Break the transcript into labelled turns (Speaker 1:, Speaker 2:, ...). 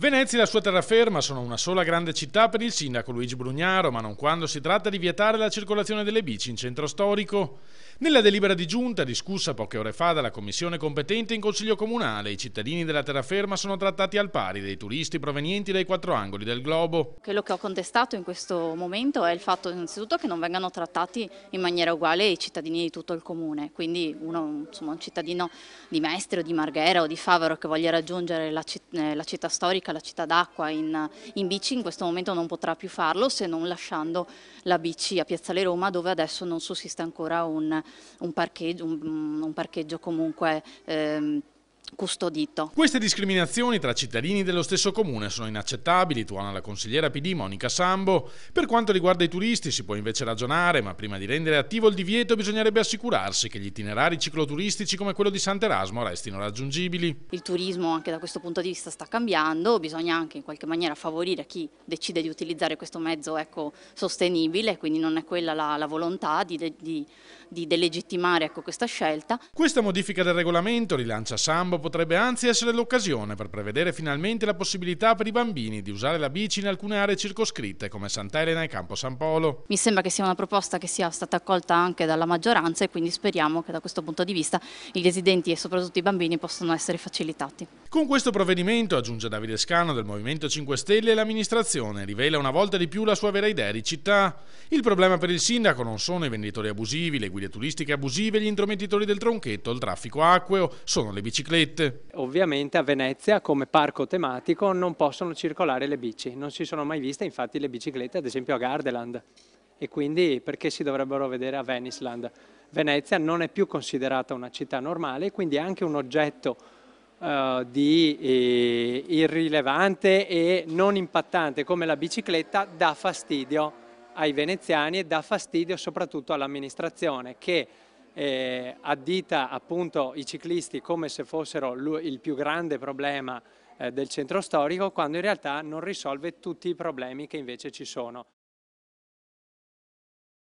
Speaker 1: Venezia e la sua terraferma sono una sola grande città per il sindaco Luigi Brugnaro, ma non quando si tratta di vietare la circolazione delle bici in centro storico. Nella delibera di giunta, discussa poche ore fa dalla commissione competente in Consiglio Comunale, i cittadini della terraferma sono trattati al pari dei turisti provenienti dai quattro angoli del globo.
Speaker 2: Quello che ho contestato in questo momento è il fatto innanzitutto che non vengano trattati in maniera uguale i cittadini di tutto il comune, quindi uno, insomma, un cittadino di Mestre o di Marghera o di Favaro che voglia raggiungere la, citt eh, la città storica, la città d'acqua in, in bici in questo momento non potrà più farlo se non lasciando la bici a Piazzale Roma dove adesso non sussiste ancora un un, parcheggio, un, un parcheggio comunque... Ehm, custodito.
Speaker 1: Queste discriminazioni tra cittadini dello stesso comune sono inaccettabili, tuona la consigliera PD Monica Sambo. Per quanto riguarda i turisti si può invece ragionare, ma prima di rendere attivo il divieto bisognerebbe assicurarsi che gli itinerari cicloturistici come quello di Sant'Erasmo restino raggiungibili.
Speaker 2: Il turismo anche da questo punto di vista sta cambiando, bisogna anche in qualche maniera favorire chi decide di utilizzare questo mezzo ecco, sostenibile, quindi non è quella la, la volontà di, de, di, di delegittimare ecco, questa scelta.
Speaker 1: Questa modifica del regolamento rilancia Sambo potrebbe anzi essere l'occasione per prevedere finalmente la possibilità per i bambini di usare la bici in alcune aree circoscritte come Santa Elena e Campo San Polo.
Speaker 2: Mi sembra che sia una proposta che sia stata accolta anche dalla maggioranza e quindi speriamo che da questo punto di vista i residenti e soprattutto i bambini possano essere facilitati.
Speaker 1: Con questo provvedimento, aggiunge Davide Scano del Movimento 5 Stelle, l'amministrazione rivela una volta di più la sua vera idea di città. Il problema per il sindaco non sono i venditori abusivi, le guide turistiche abusive, gli intromettitori del
Speaker 3: tronchetto, il traffico acqueo, sono
Speaker 1: le biciclette biciclette.
Speaker 3: Ovviamente a Venezia come parco tematico non possono circolare le bici, non si sono mai viste infatti le biciclette ad esempio a Gardeland e quindi perché si dovrebbero vedere a Venisland? Venezia non è più considerata una città normale, quindi è anche un oggetto uh, di eh, irrilevante e non impattante come la bicicletta dà fastidio ai veneziani e dà fastidio soprattutto all'amministrazione che eh, addita appunto i ciclisti come se fossero il più grande problema eh, del centro storico quando in realtà non risolve tutti i problemi che invece ci sono.